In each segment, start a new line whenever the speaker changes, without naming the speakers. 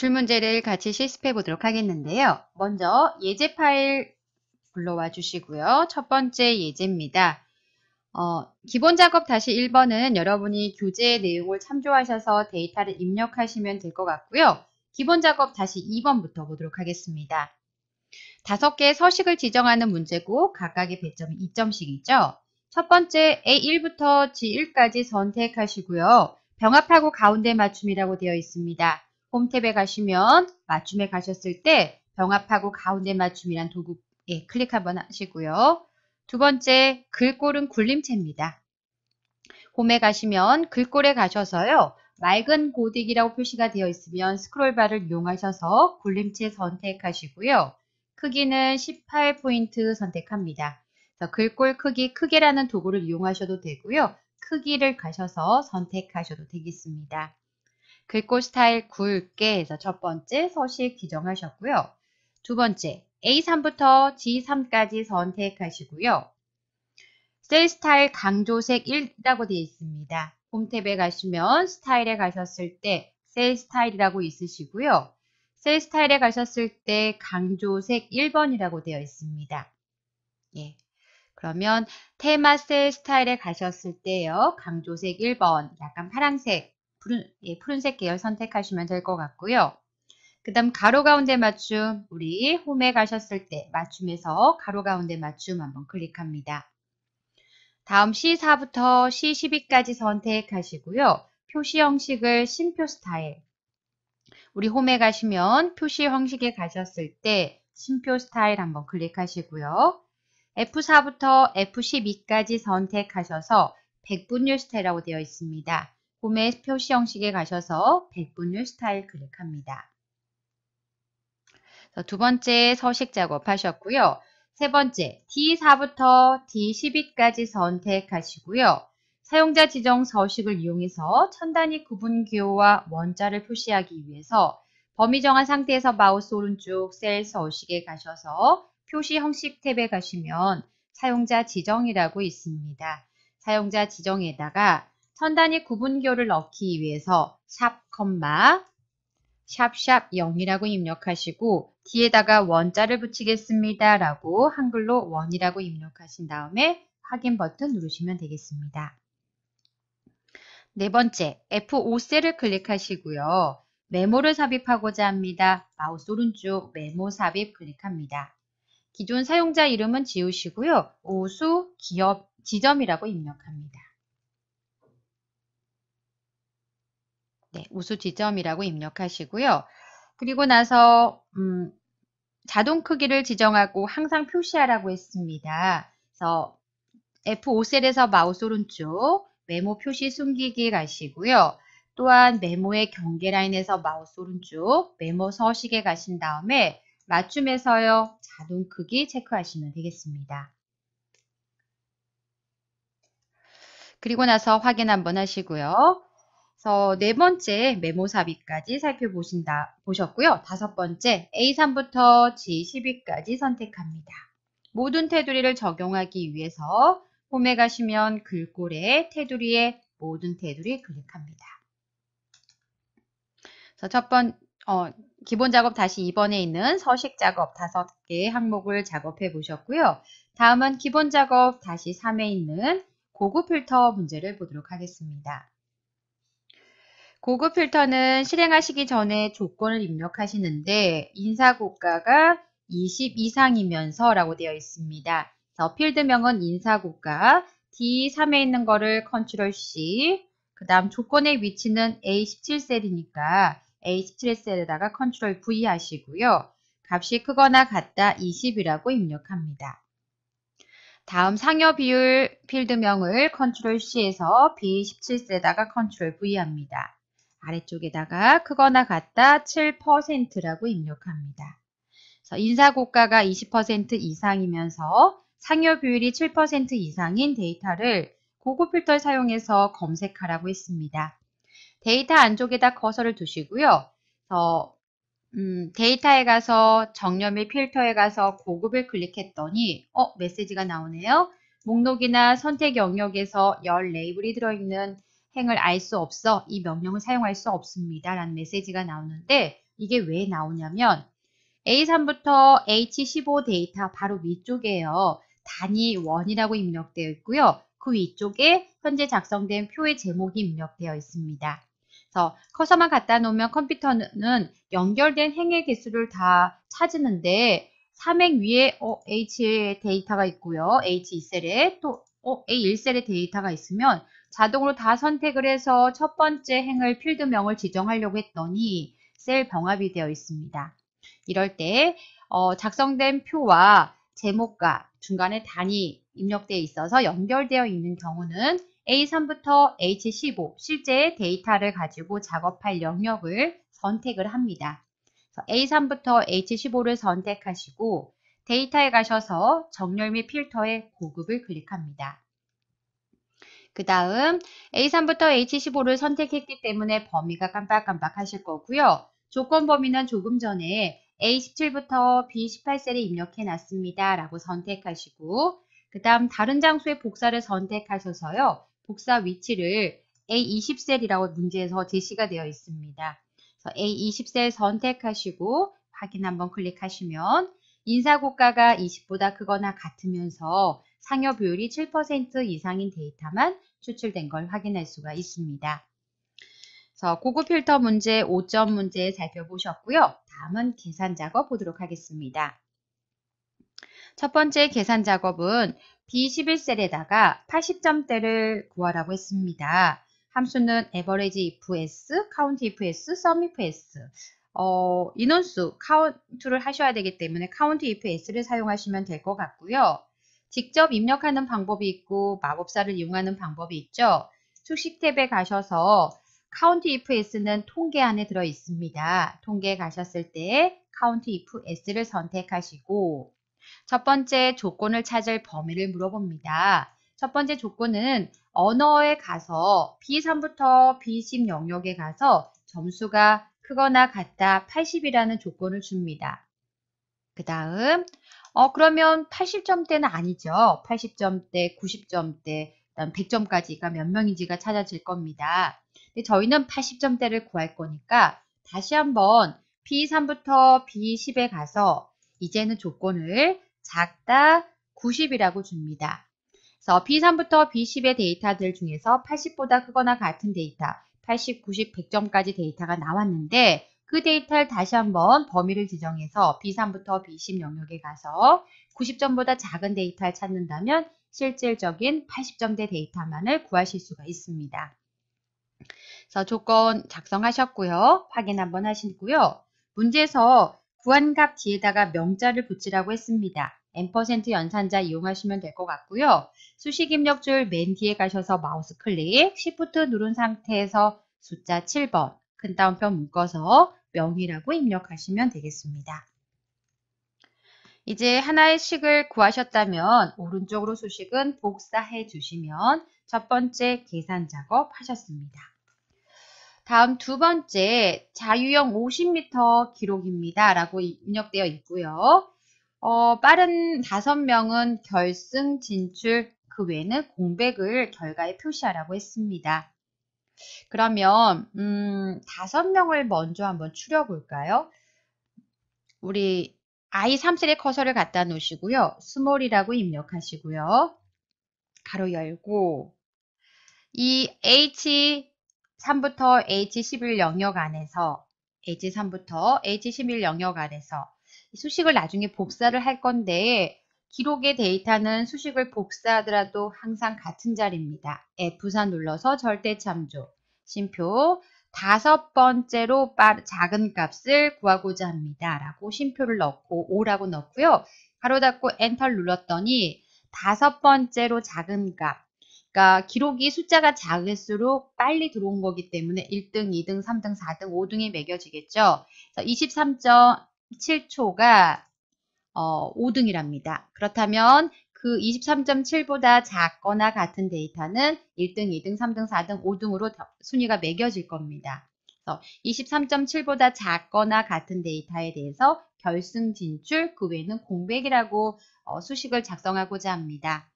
기출문제를 같이 실습해 보도록 하겠는데요. 먼저 예제 파일 불러와 주시고요. 첫 번째 예제입니다. 어, 기본 작업 다시 1번은 여러분이 교재의 내용을 참조하셔서 데이터를 입력하시면 될 것 같고요. 기본 작업 다시 2번부터 보도록 하겠습니다. 다섯 개의 서식을 지정하는 문제고 각각의 배점이 2점씩이죠. 첫 번째 A1부터 G1까지 선택하시고요. 병합하고 가운데 맞춤이라고 되어 있습니다. 홈탭에 가시면 맞춤에 가셨을 때 병합하고 가운데 맞춤이란 도구 예, 클릭 한번 하시고요. 두 번째 글꼴은 굴림체입니다. 홈에 가시면 글꼴에 가셔서요. 맑은 고딕이라고 표시가 되어 있으면 스크롤바를 이용하셔서 굴림체 선택하시고요. 크기는 18포인트 선택합니다. 글꼴 크기 크기라는 도구를 이용하셔도 되고요. 크기를 가셔서 선택하셔도 되겠습니다. 글꼴 스타일 굵게 해서 첫 번째 서식 지정하셨고요. 두 번째 A3부터 G3까지 선택하시고요. 셀 스타일 강조색 1이라고 되어 있습니다. 홈 탭에 가시면 스타일에 가셨을 때 셀 스타일이라고 있으시고요. 셀 스타일에 가셨을 때 강조색 1번이라고 되어 있습니다. 예. 그러면 테마 셀 스타일에 가셨을 때요. 강조색 1번, 약간 파란색 푸른, 예, 푸른색 계열 선택하시면 될 것 같고요. 그 다음 가로 가운데 맞춤 우리 홈에 가셨을 때 맞춤에서 가로 가운데 맞춤 한번 클릭합니다. 다음 C4부터 C12까지 선택하시고요. 표시 형식을 심표 스타일 우리 홈에 가시면 표시 형식에 가셨을 때 심표 스타일 한번 클릭하시고요. F4부터 F12까지 선택하셔서 백분율 스타일이라고 되어 있습니다. 구매 표시 형식에 가셔서 백분율 스타일 클릭합니다. 두 번째 서식 작업 하셨고요. 세 번째 D4부터 D12까지 선택하시고요. 사용자 지정 서식을 이용해서 천 단위 구분 기호와 원자를 표시하기 위해서 범위 정한 상태에서 마우스 오른쪽 셀 서식에 가셔서 표시 형식 탭에 가시면 사용자 지정이라고 있습니다. 사용자 지정에다가 선단위 구분교를 넣기 위해서 샵, 컴마 샵샵 0이라고 입력하시고 뒤에다가 원자를 붙이겠습니다. 라고 한글로 원이라고 입력하신 다음에 확인 버튼 누르시면 되겠습니다. 네 번째, F5셀을 클릭하시고요. 메모를 삽입하고자 합니다. 마우스 오른쪽 메모 삽입 클릭합니다. 기존 사용자 이름은 지우시고요. 오수, 기업, 지점이라고 입력합니다. 네, 우수 지점이라고 입력하시고요. 그리고 나서 음, 자동 크기를 지정하고 항상 표시하라고 했습니다. 그래서 F5셀에서 마우스 오른쪽 메모 표시 숨기기 가시고요. 또한 메모의 경계 라인에서 마우스 오른쪽 메모 서식에 가신 다음에 맞춤에서요 자동 크기 체크하시면 되겠습니다. 그리고 나서 확인 한번 하시고요. 그래서 네 번째 메모 삽입까지 살펴보신다 보셨고요. 다섯 번째 A3부터 G12까지 선택합니다. 모든 테두리를 적용하기 위해서 홈에 가시면 글꼴에 테두리에 모든 테두리 클릭합니다. 그래서 첫 번, 어, 기본 작업 다시 2번에 있는 서식 작업 5개 항목을 작업해 보셨고요. 다음은 기본 작업 다시 3에 있는 고급 필터 문제를 보도록 하겠습니다. 고급 필터는 실행하시기 전에 조건을 입력하시는데 인사고가가 20 이상이면서 라고 되어 있습니다. 그래서 필드명은 인사고가 D3에 있는 거를 컨트롤 C 그 다음 조건의 위치는 A17셀이니까 A17셀에다가 컨트롤 V 하시고요. 값이 크거나 같다 20이라고 입력합니다. 다음 상여 비율 필드명을 컨트롤 C에서 B17셀에다가 컨트롤 V 합니다. 아래쪽에다가 크거나 같다 7%라고 입력합니다. 그래서 인사고가가 20% 이상이면서 상여 비율이 7% 이상인 데이터를 고급 필터를 사용해서 검색하라고 했습니다. 데이터 안쪽에다 커서를 두시고요. 어, 음, 데이터에 가서 정렬의 필터에 가서 고급을 클릭했더니 어 메시지가 나오네요. 목록이나 선택 영역에서 열 레이블이 들어있는 행을 알 수 없어 이 명령을 사용할 수 없습니다. 라는 메시지가 나오는데 이게 왜 나오냐면 A3부터 H15 데이터 바로 위쪽에요. 단위 원이라고 입력되어 있고요. 그 위쪽에 현재 작성된 표의 제목이 입력되어 있습니다. 그래서 커서만 갖다 놓으면 컴퓨터는 연결된 행의 개수를 다찾는데3행 위에 어, H 데이터가 있고요. H2셀에 또 어, A1셀에 데이터가 있으면 자동으로 다 선택을 해서 첫 번째 행을 필드명을 지정하려고 했더니 셀 병합이 되어 있습니다. 이럴 때 어, 작성된 표와 제목과 중간에 단이 입력되어 있어서 연결되어 있는 경우는 A3부터 H15 실제 데이터를 가지고 작업할 영역을 선택을 합니다. A3부터 H15를 선택하시고 데이터에 가셔서 정렬 및 필터의 고급을 클릭합니다. 그 다음 A3부터 H15를 선택했기 때문에 범위가 깜빡깜빡 하실 거고요. 조건 범위는 조금 전에 A17부터 B18셀에 입력해 놨습니다. 라고 선택하시고 그 다음 다른 장소의 복사를 선택하셔서요. 복사 위치를 A20셀이라고 문제에서 제시가 되어 있습니다. 그래서 A20셀 선택하시고 확인 한번 클릭하시면 인사고가가 20보다 크거나 같으면서 상여 비율이 7% 이상인 데이터만 추출된 걸 확인할 수가 있습니다. 그래서 고급 필터 문제 5점 문제 살펴보셨고요. 다음은 계산 작업 보도록 하겠습니다. 첫 번째 계산 작업은 B11셀에다가 80점대를 구하라고 했습니다. 함수는 average if s, count if s, sum if s 어, 인원수, c o u n t 를 하셔야 되기 때문에 count if s를 사용하시면 될 것 같고요. 직접 입력하는 방법이 있고 마법사를 이용하는 방법이 있죠. 수식 탭에 가셔서 카운트 if s는 통계 안에 들어 있습니다. 통계에 가셨을 때 카운트 if s를 선택하시고 첫 번째 조건을 찾을 범위를 물어봅니다. 첫 번째 조건은 언어에 가서 B3부터 B10 영역에 가서 점수가 크거나 같다 80이라는 조건을 줍니다. 그 다음 어, 그러면 80점대는 아니죠. 80점대, 90점대, 그다음 100점까지가 몇 명인지가 찾아질 겁니다. 근데 저희는 80점대를 구할 거니까 다시 한번 B3부터 B10에 가서 이제는 조건을 작다 90이라고 줍니다. 그래서 B3부터 B10의 데이터들 중에서 80보다 크거나 같은 데이터, 80, 90, 100점까지 데이터가 나왔는데 그 데이터를 다시 한번 범위를 지정해서 B3부터 B10 영역에 가서 90점보다 작은 데이터를 찾는다면 실질적인 80점대 데이터만을 구하실 수가 있습니다. 그래서 조건 작성하셨고요. 확인 한번 하시고요. 문제에서 구한값 뒤에다가 명자를 붙이라고 했습니다. n% 연산자 이용하시면 될 것 같고요. 수식 입력줄 맨 뒤에 가셔서 마우스 클릭, 시프트 누른 상태에서 숫자 7번, 큰 따옴표 묶어서 명이라고 입력하시면 되겠습니다. 이제 하나의 식을 구하셨다면 오른쪽으로 수식은 복사해 주시면 첫 번째 계산 작업 하셨습니다. 다음 두 번째 자유형 50m 기록입니다. 라고 입력되어 있고요. 어, 빠른 5명은 결승 진출 그 외에는 공백을 결과에 표시하라고 했습니다. 그러면 음, 다섯 명을 먼저 한번 추려 볼까요? 우리 아이 3셀에 커서를 갖다 놓으시고요. 스몰이라고 입력하시고요. 가로 열고 이 H3부터 H11 영역 안에서 H3부터 H11 영역 안에서 수식을 나중에 복사를 할 건데 기록의 데이터는 수식을 복사하더라도 항상 같은 자리입니다. F4 눌러서 절대 참조, 심표, 다섯 번째로 작은 값을 구하고자 합니다. 라고 심표를 넣고 5라고 넣고요. 가로 닫고 엔터를 눌렀더니 다섯 번째로 작은 값. 그러니까 기록이 숫자가 작을수록 빨리 들어온 거기 때문에 1등, 2등, 3등, 4등, 5등이 매겨지겠죠. 23.7초가 어, 5등이랍니다. 그렇다면 그 23.7보다 작거나 같은 데이터는 1등, 2등, 3등, 4등, 5등으로 순위가 매겨질 겁니다. 23.7보다 작거나 같은 데이터에 대해서 결승 진출, 그 외에는 공백이라고 어, 수식을 작성하고자 합니다.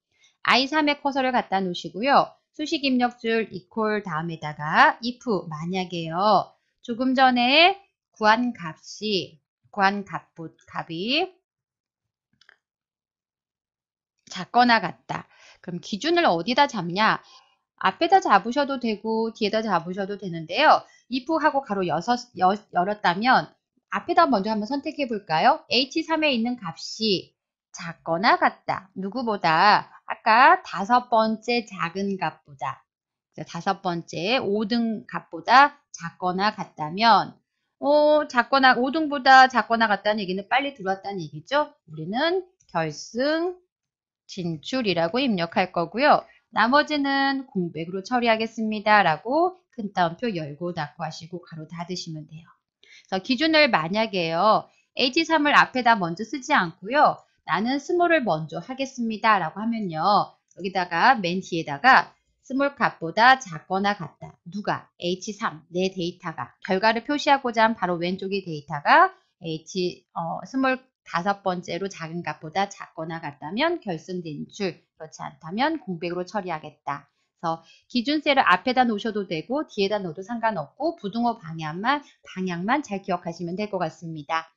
I3의 커서를 갖다 놓으시고요. 수식 입력줄 equal 다음에다가 if 만약에요. 조금 전에 구한 값이 구한 값, 값이 작거나 같다. 그럼 기준을 어디다 잡냐? 앞에다 잡으셔도 되고 뒤에다 잡으셔도 되는데요. if하고 가로 여섯, 여, 열었다면 앞에다 먼저 한번 선택해 볼까요? h3에 있는 값이 작거나 같다. 누구보다 아까 다섯 번째 작은 값보다 다섯 번째 5등 값보다 작거나 같다면 어, 작거나 5등보다 작거나 같다는 얘기는 빨리 들어왔다는 얘기죠. 우리는 결승 진출이라고 입력할 거고요. 나머지는 공백으로 처리하겠습니다. 라고 큰따옴표 열고 닫고 하시고 가로 닫으시면 돼요. 그래서 기준을 만약에요. H3을 앞에다 먼저 쓰지 않고요. 나는 스몰을 먼저 하겠습니다. 라고 하면요. 여기다가 맨 뒤에다가 스몰 값보다 작거나 같다. 누가? H3, 내 데이터가. 결과를 표시하고자 한 바로 왼쪽의 데이터가 H, 어, 스몰 다섯 번째로 작은 값보다 작거나 같다면 결승 진출, 그렇지 않다면 공백으로 처리하겠다. 그래서 기준세를 앞에다 놓으셔도 되고 뒤에다 놓어도 상관없고 부등호 방향만 방향만 잘 기억하시면 될 것 같습니다.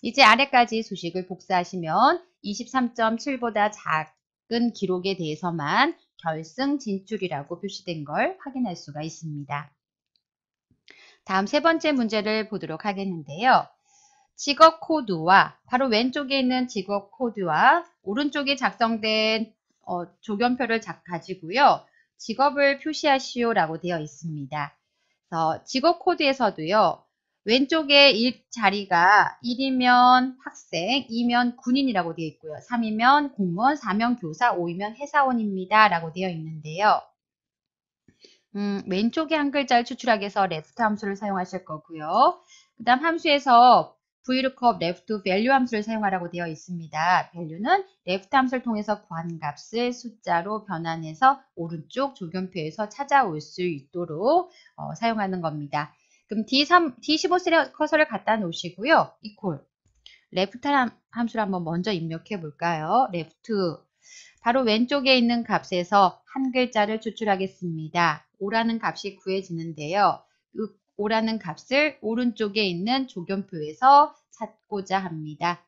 이제 아래까지 수식을 복사하시면 23.7보다 작은 기록에 대해서만 결승 진출이라고 표시된 걸 확인할 수가 있습니다. 다음 세 번째 문제를 보도록 하겠는데요. 직업 코드와 바로 왼쪽에 있는 직업 코드와 오른쪽에 작성된 어, 조견표를 자, 가지고요. 직업을 표시하시오라고 되어 있습니다. 그래서 직업 코드에서도요. 왼쪽에 일 자리가 1이면 학생, 2면 군인이라고 되어 있고요. 3이면 공무원, 4면 교사, 5이면 회사원입니다. 라고 되어 있는데요. 음, 왼쪽에 한 글자를 추출하기 위해서 레프트 함수를 사용하실 거고요. 그 다음 함수에서 vlookup left value 함수를 사용하라고 되어 있습니다. value는 left 함수를 통해서 구한 값을 숫자로 변환해서 오른쪽 조견표에서 찾아올 수 있도록 어, 사용하는 겁니다. 그럼 D3, D15 커서를 갖다 놓으시고요. equal left 함수를 한번 먼저 입력해 볼까요? left 바로 왼쪽에 있는 값에서 한 글자를 추출하겠습니다. 5라는 값이 구해지는데요. 5라는 값을 오른쪽에 있는 조견표에서 찾고자 합니다.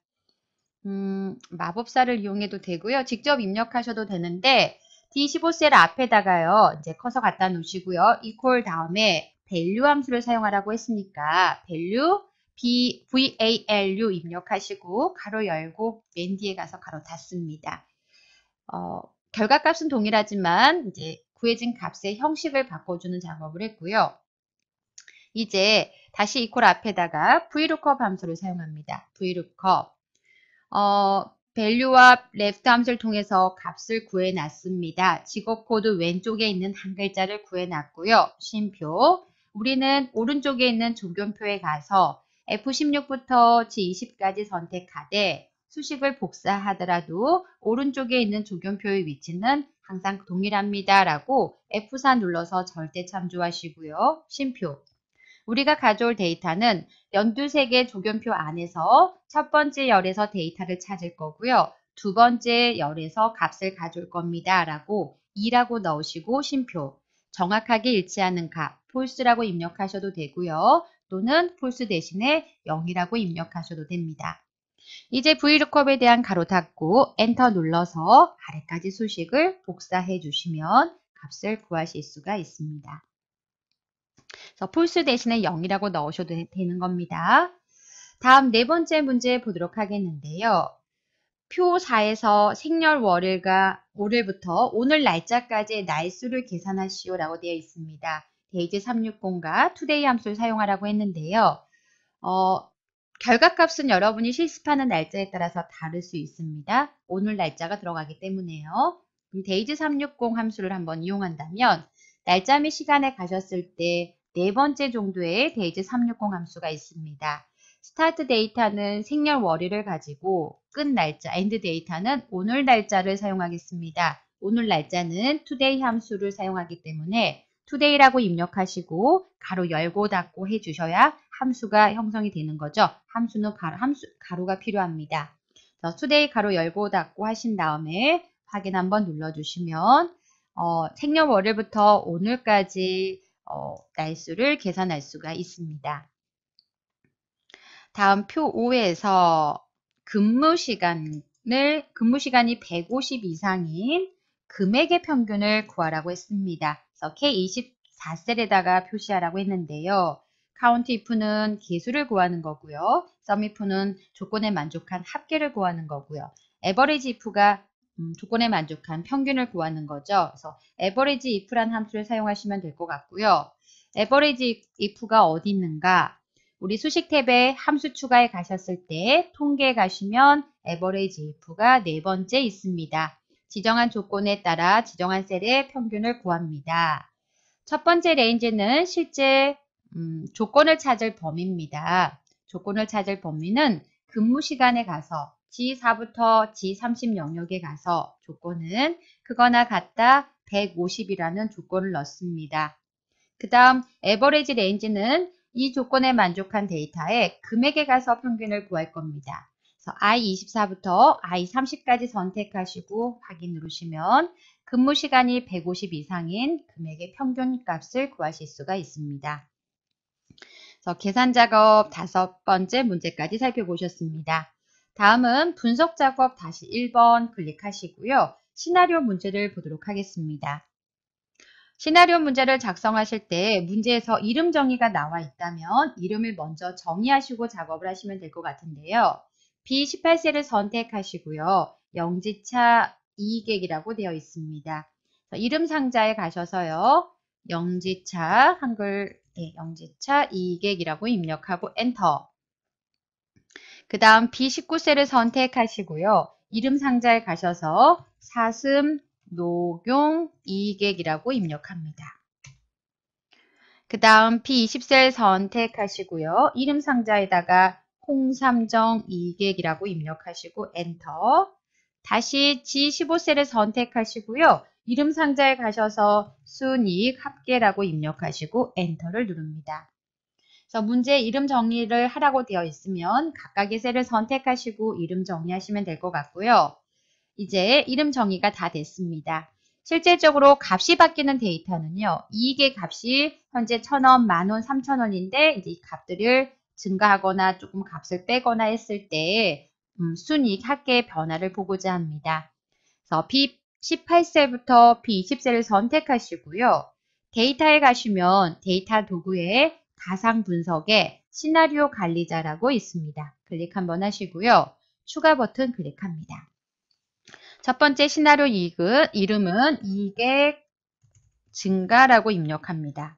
음, 마법사를 이용해도 되고요. 직접 입력하셔도 되는데 D15셀 앞에다가요. 이제 커서 갖다 놓으시고요. equal 다음에 value 함수를 사용하라고 했으니까 value B, VALU 입력하시고 가로 열고 맨 뒤에 가서 가로 닫습니다. 어, 결과값은 동일하지만 이제 구해진 값의 형식을 바꿔주는 작업을 했고요. 이제 다시 이퀄 앞에다가 vlookup 함수를 사용합니다. vlookup 어, value와 left 함수를 통해서 값을 구해놨습니다. 직업 코드 왼쪽에 있는 한 글자를 구해놨고요. 쉼표 우리는 오른쪽에 있는 조견표에 가서 F16부터 G20까지 선택하되 수식을 복사하더라도 오른쪽에 있는 조견표의 위치는 항상 동일합니다. 라고 F4 눌러서 절대 참조하시고요. 쉼표 우리가 가져올 데이터는 연두색의 조견표 안에서 첫 번째 열에서 데이터를 찾을 거고요. 두 번째 열에서 값을 가져올 겁니다. 라고 2라고 넣으시고 심표 정확하게 일치하는 값 false라고 입력하셔도 되고요. 또는 false 대신에 0이라고 입력하셔도 됩니다. 이제 VLOOKUP에 대한 가로 닫고 엔터 눌러서 아래까지 수식을 복사해 주시면 값을 구하실 수가 있습니다. 그래서 폴스 대신에 0이라고 넣으셔도 되는 겁니다. 다음 네 번째 문제 보도록 하겠는데요. 표 4에서 생년 월일과 오늘부터 오늘 날짜까지의 날수를 계산하시오 라고 되어 있습니다. 데이지 360과 투데이 함수를 사용하라고 했는데요. 어, 결과값은 여러분이 실습하는 날짜에 따라서 다를 수 있습니다. 오늘 날짜가 들어가기 때문에요. 데이지 360 함수를 한번 이용한다면 날짜 및 시간에 가셨을 때네 번째 정도의 데이즈 360 함수가 있습니다. 스타트 데이터는 생년 월일을 가지고 끝 날짜, 엔드 데이터는 오늘 날짜를 사용하겠습니다. 오늘 날짜는 today 함수를 사용하기 때문에 today라고 입력하시고 가로 열고 닫고 해주셔야 함수가 형성이 되는 거죠. 함수는 가로, 함수, 가로가 필요합니다. 자, today 가로 열고 닫고 하신 다음에 확인 한번 눌러주시면 어, 생년월일부터 오늘까지 어, 날수를 계산할 수가 있습니다. 다음 표 5에서 근무 시간을 근무 시간이 150 이상인 금액의 평균을 구하라고 했습니다. 그래서 K24셀에다가 표시하라고 했는데요. 카운트 if는 개수를 구하는 거고요. 썸 if는 조건에 만족한 합계를 구하는 거고요. 에버리지 if가 음, 조건에 만족한 평균을 구하는 거죠. 그래서 average if란 함수를 사용하시면 될 것 같고요. average if가 어디 있는가? 우리 수식 탭에 함수 추가에 가셨을 때 통계 에 가시면 average if가 네 번째 있습니다. 지정한 조건에 따라 지정한 셀의 평균을 구합니다. 첫 번째 레인지는 실제 음, 조건을 찾을 범위입니다. 조건을 찾을 범위는 근무 시간에 가서 G4부터 G30 영역에 가서 조건은 그거나 같다 150이라는 조건을 넣습니다. 그 다음 에버레지 레인지는 이 조건에 만족한 데이터의 금액에 가서 평균을 구할 겁니다. 그래서 I24부터 I30까지 선택하시고 확인 누르시면 근무 시간이 150 이상인 금액의 평균값을 구하실 수가 있습니다. 그래서 계산 작업 다섯 번째 문제까지 살펴보셨습니다. 다음은 분석 작업 다시 1번 클릭하시고요. 시나리오 문제를 보도록 하겠습니다. 시나리오 문제를 작성하실 때 문제에서 이름 정의가 나와 있다면 이름을 먼저 정의하시고 작업을 하시면 될 것 같은데요. B18셀을 선택하시고요. 영지차 이익액이라고 되어 있습니다. 이름 상자에 가셔서요. 영지차 한글 네, 영지차 이익액이라고 입력하고 엔터 그 다음 B19셀을 선택하시고요. 이름 상자에 가셔서 사슴 녹용 이익액이라고 입력합니다. 그 다음 B20셀 선택하시고요. 이름 상자에다가 홍삼정 이익액이라고 입력하시고 엔터 다시 G15셀을 선택하시고요. 이름 상자에 가셔서 순이익 합계라고 입력하시고 엔터를 누릅니다. 그래서 문제 이름 정리를 하라고 되어 있으면 각각의 셀을 선택하시고 이름 정리하시면 될 것 같고요. 이제 이름 정의가 다 됐습니다. 실질적으로 값이 바뀌는 데이터는요. 이익의 값이 현재 1,000원, 만원, 3,000원인데 이 값들을 증가하거나 조금 값을 빼거나 했을 때 음, 순이익 합계 변화를 보고자 합니다. 그래서 B18셀부터 B20셀을 선택하시고요. 데이터에 가시면 데이터 도구에 가상 분석에 시나리오 관리자라고 있습니다. 클릭 한번 하시고요. 추가 버튼 클릭합니다. 첫 번째 시나리오 이익은 이름은 이익의 증가라고 입력합니다.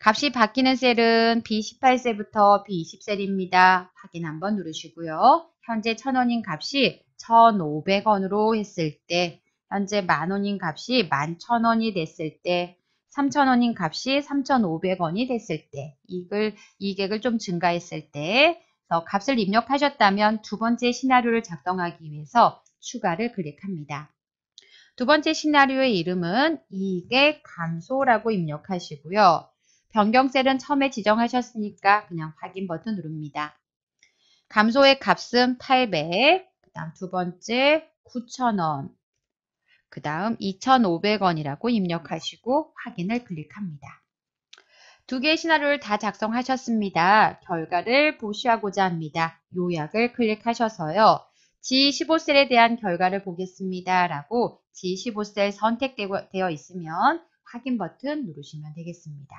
값이 바뀌는 셀은 B18셀부터 B20셀입니다. 확인 한번 누르시고요. 현재 1000원인 값이 1500원으로 했을 때 현재 만원인 값이 11,000원이 됐을 때 3,000원인 값이 3,500원이 됐을 때 이익을, 이익액을 좀 증가했을 때 값을 입력하셨다면 두 번째 시나리오를 작성하기 위해서 추가를 클릭합니다. 두 번째 시나리오의 이름은 이익의 감소라고 입력하시고요. 변경셀은 처음에 지정하셨으니까 그냥 확인 버튼 누릅니다. 감소의 값은 800, 그 다음 두 번째 9,000원, 그 다음 2,500원이라고 입력하시고 음. 확인을 클릭합니다. 두 개의 시나리오를 다 작성하셨습니다. 결과를 보시하고자 합니다. 요약을 클릭하셔서요. G15셀에 대한 결과를 보겠습니다. 라고 G15셀 선택되어 있으면 확인 버튼 누르시면 되겠습니다.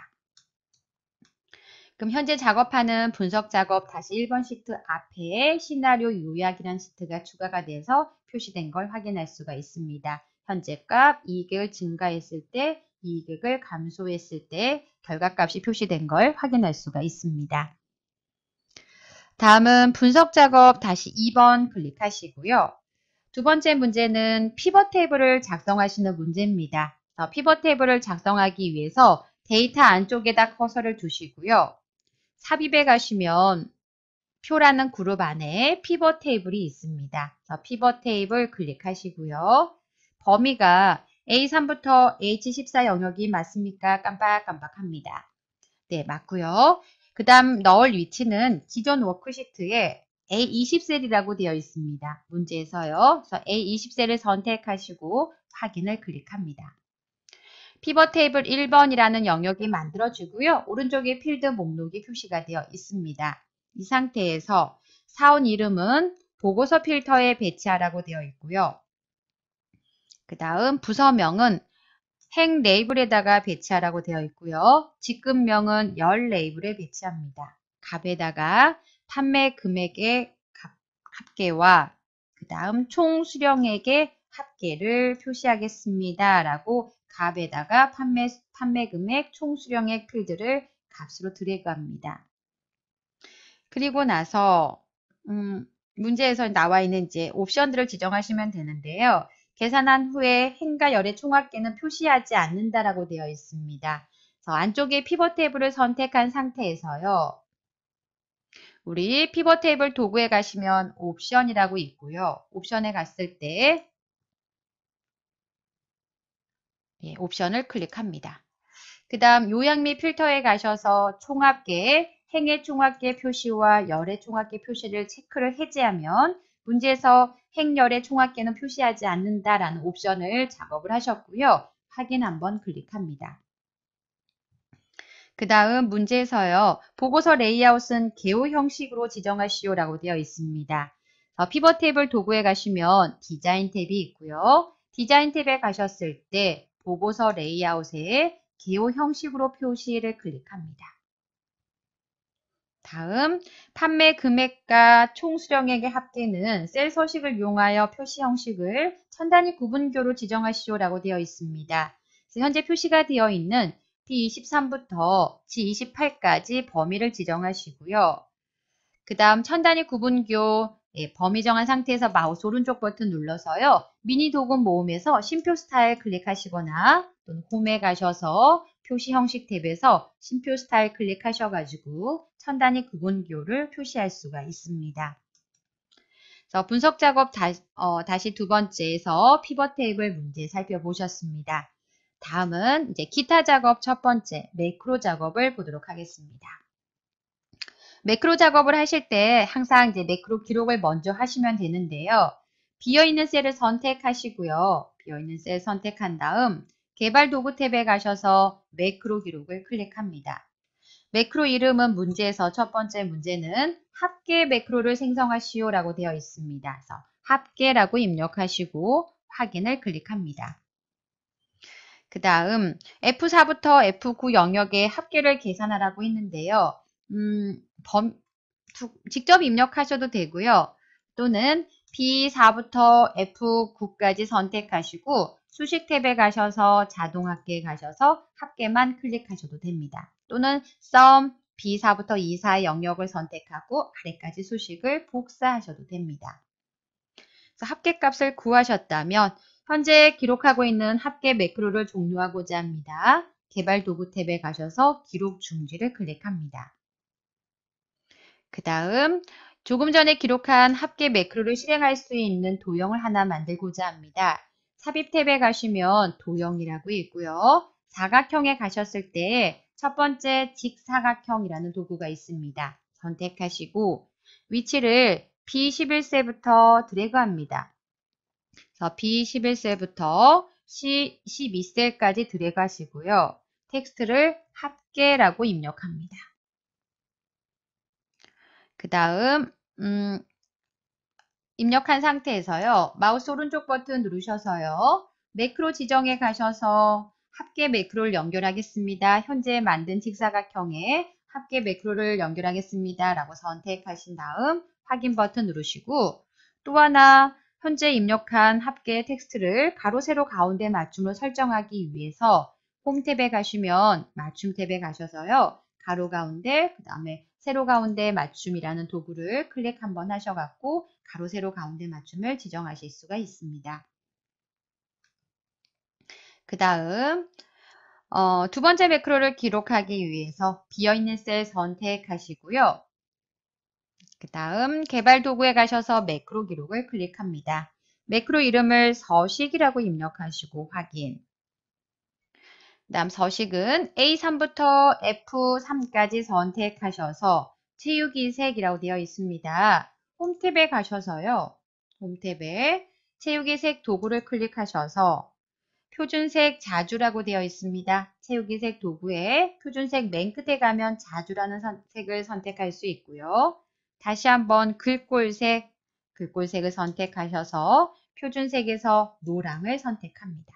그럼 현재 작업하는 분석 작업 다시 1번 시트 앞에 시나리오 요약이라는 시트가 추가가 돼서 표시된 걸 확인할 수가 있습니다. 현재값 이익을 증가했을 때이익을 감소했을 때 결과값이 표시된 걸 확인할 수가 있습니다. 다음은 분석 작업 다시 2번 클릭하시고요. 두 번째 문제는 피벗 테이블을 작성하시는 문제입니다. 피벗 테이블을 작성하기 위해서 데이터 안쪽에다 커서를 두시고요. 삽입에 가시면 표라는 그룹 안에 피벗 테이블이 있습니다. 피벗 테이블 클릭하시고요. 범위가 A3부터 H14 영역이 맞습니까? 깜빡깜빡합니다. 네, 맞고요. 그 다음 넣을 위치는 기존 워크시트에 A20셀이라고 되어 있습니다. 문제에서요. 그래서 A20셀을 선택하시고 확인을 클릭합니다. 피벗 테이블 1번이라는 영역이 만들어지고요. 오른쪽에 필드 목록이 표시가 되어 있습니다. 이 상태에서 사원 이름은 보고서 필터에 배치하라고 되어 있고요. 그 다음 부서명은 행 레이블에다가 배치하라고 되어 있고요. 직급명은 열 레이블에 배치합니다. 값에다가 판매 금액의 합계와 그 다음 총 수령액의 합계를 표시하겠습니다. 라고 값에다가 판매, 판매 금액 총 수령액 필드를 값으로 드래그합니다. 그리고 나서 음, 문제에서 나와 있는 이제 옵션들을 지정하시면 되는데요. 계산한 후에 행과 열의 총합계는 표시하지 않는다라고 되어 있습니다. 그래서 안쪽에 피벗 블을 선택한 상태에서요. 우리 피벗 테이블 도구에 가시면 옵션이라고 있고요. 옵션에 갔을 때 예, 옵션을 클릭합니다. 그 다음 요약 및 필터에 가셔서 총합계 행의 총합계 표시와 열의 총합계 표시를 체크를 해제하면 문제에서 행렬의 총합계는 표시하지 않는다라는 옵션을 작업을 하셨고요. 확인 한번 클릭합니다. 그 다음 문제에서요. 보고서 레이아웃은 개호 형식으로 지정하시오 라고 되어 있습니다. 어, 피벗 탭을 도구에 가시면 디자인 탭이 있고요. 디자인 탭에 가셨을 때 보고서 레이아웃에 개호 형식으로 표시를 클릭합니다. 다음 판매 금액과 총 수령액의 합계는 셀 서식을 이용하여 표시 형식을 천 단위 구분교로 지정하시오라고 되어 있습니다. 현재 표시가 되어 있는 P23부터 G28까지 범위를 지정하시고요. 그 다음 천 단위 구분교 예, 범위 정한 상태에서 마우스 오른쪽 버튼 눌러서요. 미니 도금 모음에서 심표 스타일 클릭하시거나 홈에 가셔서 표시 형식 탭에서 신표 스타일 클릭하셔가지고 천단위 구분기호를 표시할 수가 있습니다. 그래서 분석 작업 다, 어, 다시 두 번째에서 피벗 테이블 문제 살펴보셨습니다. 다음은 이제 기타 작업 첫 번째 매크로 작업을 보도록 하겠습니다. 매크로 작업을 하실 때 항상 이제 매크로 기록을 먼저 하시면 되는데요. 비어있는 셀을 선택하시고요. 비어있는 셀 선택한 다음 개발 도구 탭에 가셔서 매크로 기록을 클릭합니다. 매크로 이름은 문제에서 첫 번째 문제는 합계 매크로를 생성하시오 라고 되어 있습니다. 그래서 합계라고 입력하시고 확인을 클릭합니다. 그 다음 F4부터 F9 영역의 합계를 계산하라고 했는데요. 음, 범, 직접 입력하셔도 되고요. 또는 B4부터 F9까지 선택하시고 수식 탭에 가셔서 자동 합계 가셔서 합계만 클릭하셔도 됩니다. 또는 sum B4부터 e 4 영역을 선택하고 아래까지 수식을 복사하셔도 됩니다. 합계값을 구하셨다면 현재 기록하고 있는 합계 매크로를 종료하고자 합니다. 개발 도구 탭에 가셔서 기록 중지를 클릭합니다. 그 다음 조금 전에 기록한 합계 매크로를 실행할 수 있는 도형을 하나 만들고자 합니다. 삽입 탭에 가시면 도형이라고 있고요. 사각형에 가셨을 때 첫 번째 직사각형이라는 도구가 있습니다. 선택하시고 위치를 B11세부터 드래그합니다. 그 B11세부터 C12세까지 드래그하시고요. 텍스트를 합계라고 입력합니다. 그 다음 음, 입력한 상태에서요. 마우스 오른쪽 버튼 누르셔서요. 매크로 지정에 가셔서 합계 매크로를 연결하겠습니다. 현재 만든 직사각형에 합계 매크로를 연결하겠습니다. 라고 선택하신 다음 확인 버튼 누르시고 또 하나 현재 입력한 합계 텍스트를 가로 세로 가운데 맞춤으로 설정하기 위해서 홈 탭에 가시면 맞춤 탭에 가셔서요. 가로 가운데 그 다음에 세로 가운데 맞춤이라는 도구를 클릭 한번 하셔갖고 가로 세로 가운데 맞춤을 지정하실 수가 있습니다. 그 다음 어, 두 번째 매크로를 기록하기 위해서 비어있는 셀 선택하시고요. 그 다음 개발 도구에 가셔서 매크로 기록을 클릭합니다. 매크로 이름을 서식이라고 입력하시고 확인 그 다음 서식은 A3부터 F3까지 선택하셔서 채우기 색이라고 되어 있습니다. 홈탭에 가셔서요. 홈탭에 채우기 색 도구를 클릭하셔서 표준색 자주라고 되어 있습니다. 채우기 색 도구에 표준색 맨 끝에 가면 자주라는 색을 선택할 수 있고요. 다시 한번 글꼴색, 글꼴색을 선택하셔서 표준색에서 노랑을 선택합니다.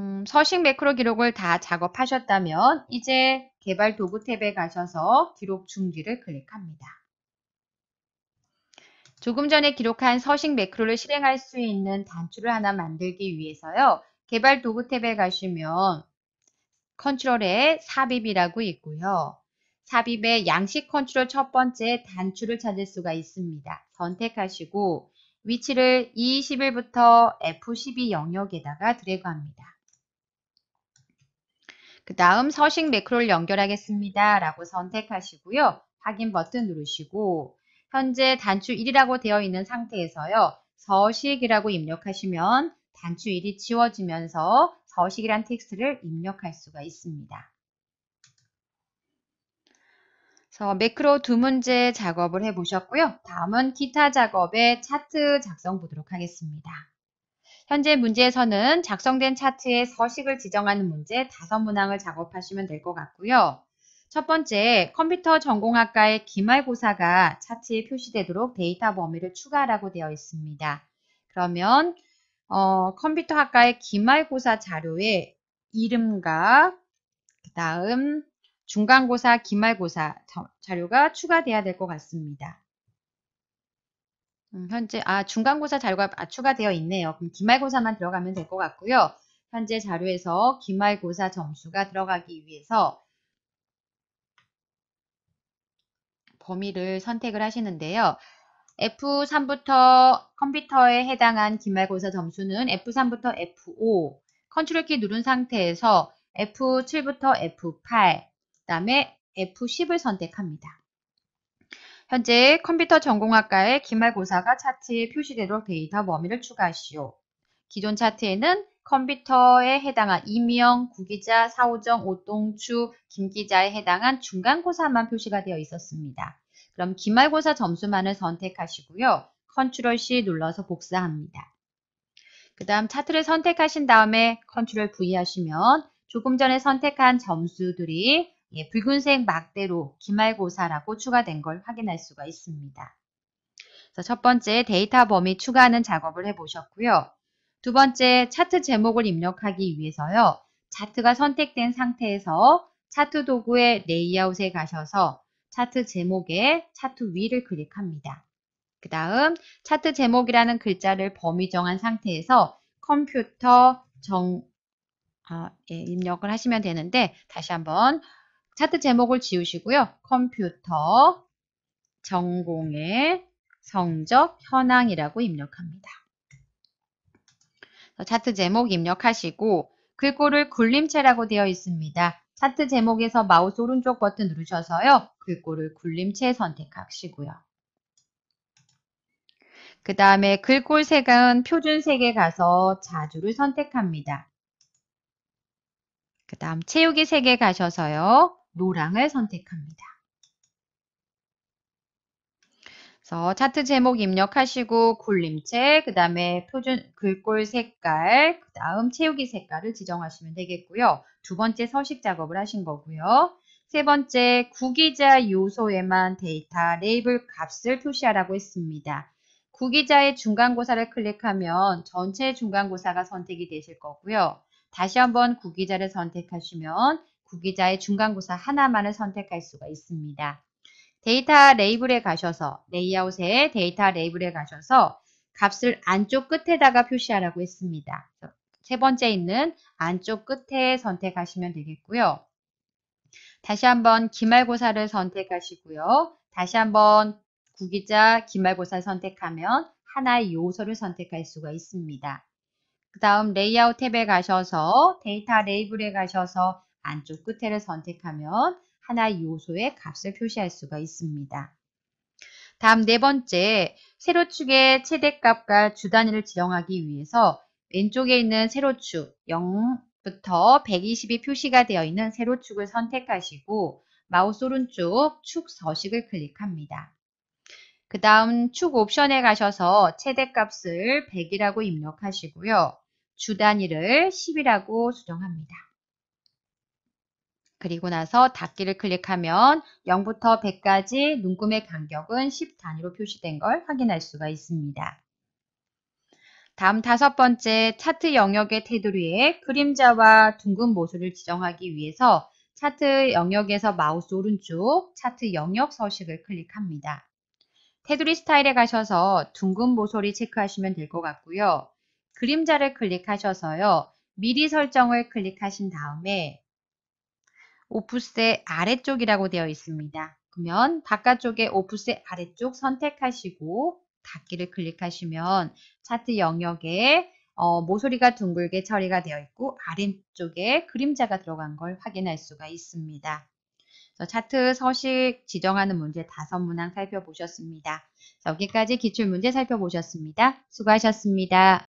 음, 서식 매크로 기록을 다 작업하셨다면 이제 개발 도구 탭에 가셔서 기록 중지를 클릭합니다. 조금 전에 기록한 서식 매크로를 실행할 수 있는 단추를 하나 만들기 위해서요. 개발 도구 탭에 가시면 컨트롤에 삽입이라고 있고요. 삽입의 양식 컨트롤 첫 번째 단추를 찾을 수가 있습니다. 선택하시고 위치를 E21부터 F12 영역에다가 드래그합니다. 그 다음 서식 매크로를 연결하겠습니다. 라고 선택하시고요. 확인 버튼 누르시고 현재 단추 1이라고 되어 있는 상태에서요. 서식이라고 입력하시면 단추 1이 지워지면서 서식이란 텍스트를 입력할 수가 있습니다. 서 매크로 두 문제 작업을 해보셨고요. 다음은 기타 작업의 차트 작성 보도록 하겠습니다. 현재 문제에서는 작성된 차트의 서식을 지정하는 문제 다섯 문항을 작업하시면 될 것 같고요. 첫 번째, 컴퓨터 전공학과의 기말고사가 차트에 표시되도록 데이터 범위를 추가하라고 되어 있습니다. 그러면 어, 컴퓨터학과의 기말고사 자료에 이름과 그 다음 중간고사, 기말고사 자료가 추가돼야 될 것 같습니다. 음, 현재 아 중간고사 자료가 아, 추가되어 있네요. 그럼 기말고사만 들어가면 될 것 같고요. 현재 자료에서 기말고사 점수가 들어가기 위해서 범위를 선택을 하시는데요. F3부터 컴퓨터에 해당한 기말고사 점수는 F3부터 F5 컨트롤 키 누른 상태에서 F7부터 F8 그 다음에 F10을 선택합니다. 현재 컴퓨터 전공학과의 기말고사가 차트에 표시되도록 데이터 범위를 추가하시오. 기존 차트에는 컴퓨터에 해당한 이명, 구기자, 사오정, 오동추, 김기자에 해당한 중간고사만 표시가 되어 있었습니다. 그럼 기말고사 점수만을 선택하시고요. 컨트롤 C 눌러서 복사합니다. 그 다음 차트를 선택하신 다음에 컨트롤 V 하시면 조금 전에 선택한 점수들이 예, 붉은색 막대로 기말고사라고 추가된 걸 확인할 수가 있습니다. 그래서 첫 번째 데이터 범위 추가하는 작업을 해보셨고요. 두 번째 차트 제목을 입력하기 위해서요. 차트가 선택된 상태에서 차트 도구의 레이아웃에 가셔서 차트 제목의 차트 위를 클릭합니다. 그 다음 차트 제목이라는 글자를 범위 정한 상태에서 컴퓨터 정 아, 예, 입력을 하시면 되는데 다시 한번 차트 제목을 지우시고요. 컴퓨터 전공의 성적 현황이라고 입력합니다. 차트 제목 입력하시고 글꼴을 굴림체라고 되어 있습니다. 차트 제목에서 마우스 오른쪽 버튼 누르셔서요. 글꼴을 굴림체 선택하시고요. 그 다음에 글꼴 색은 표준 색에 가서 자주를 선택합니다. 그 다음 채우기 색에 가셔서요. 노랑을 선택합니다. 그래서 차트 제목 입력하시고 굴림체, 그 다음에 표준 글꼴 색깔, 그 다음 채우기 색깔을 지정하시면 되겠고요. 두 번째 서식 작업을 하신 거고요. 세 번째 구기자 요소에만 데이터 레이블 값을 표시하라고 했습니다. 구기자의 중간고사를 클릭하면 전체 중간고사가 선택이 되실 거고요. 다시 한번 구기자를 선택하시면 구기자의 중간고사 하나만을 선택할 수가 있습니다. 데이터 레이블에 가셔서 레이아웃에 데이터 레이블에 가셔서 값을 안쪽 끝에다가 표시하라고 했습니다. 세 번째 있는 안쪽 끝에 선택하시면 되겠고요. 다시 한번 기말고사를 선택하시고요. 다시 한번 구기자 기말고사 선택하면 하나의 요소를 선택할 수가 있습니다. 그 다음 레이아웃 탭에 가셔서 데이터 레이블에 가셔서 안쪽 끝에를 선택하면 하나의 요소의 값을 표시할 수가 있습니다. 다음 네 번째, 세로축의 최대값과 주단위를 지정하기 위해서 왼쪽에 있는 세로축 0부터 120이 표시가 되어 있는 세로축을 선택하시고 마우스 오른쪽 축 서식을 클릭합니다. 그 다음 축 옵션에 가셔서 최대값을 100이라고 입력하시고요. 주단위를 10이라고 수정합니다. 그리고 나서 닫기를 클릭하면 0부터 100까지 눈금의 간격은 10 단위로 표시된 걸 확인할 수가 있습니다. 다음 다섯 번째 차트 영역의 테두리에 그림자와 둥근 모서를 지정하기 위해서 차트 영역에서 마우스 오른쪽 차트 영역 서식을 클릭합니다. 테두리 스타일에 가셔서 둥근 모서리 체크하시면 될 것 같고요. 그림자를 클릭하셔서요. 미리 설정을 클릭하신 다음에 오프셋 아래쪽이라고 되어 있습니다. 그러면 바깥쪽에 오프셋 아래쪽 선택하시고 닫기를 클릭하시면 차트 영역에 어, 모서리가 둥글게 처리가 되어 있고 아래쪽에 그림자가 들어간 걸 확인할 수가 있습니다. 차트 서식 지정하는 문제 다섯 문항 살펴보셨습니다. 여기까지 기출문제 살펴보셨습니다. 수고하셨습니다.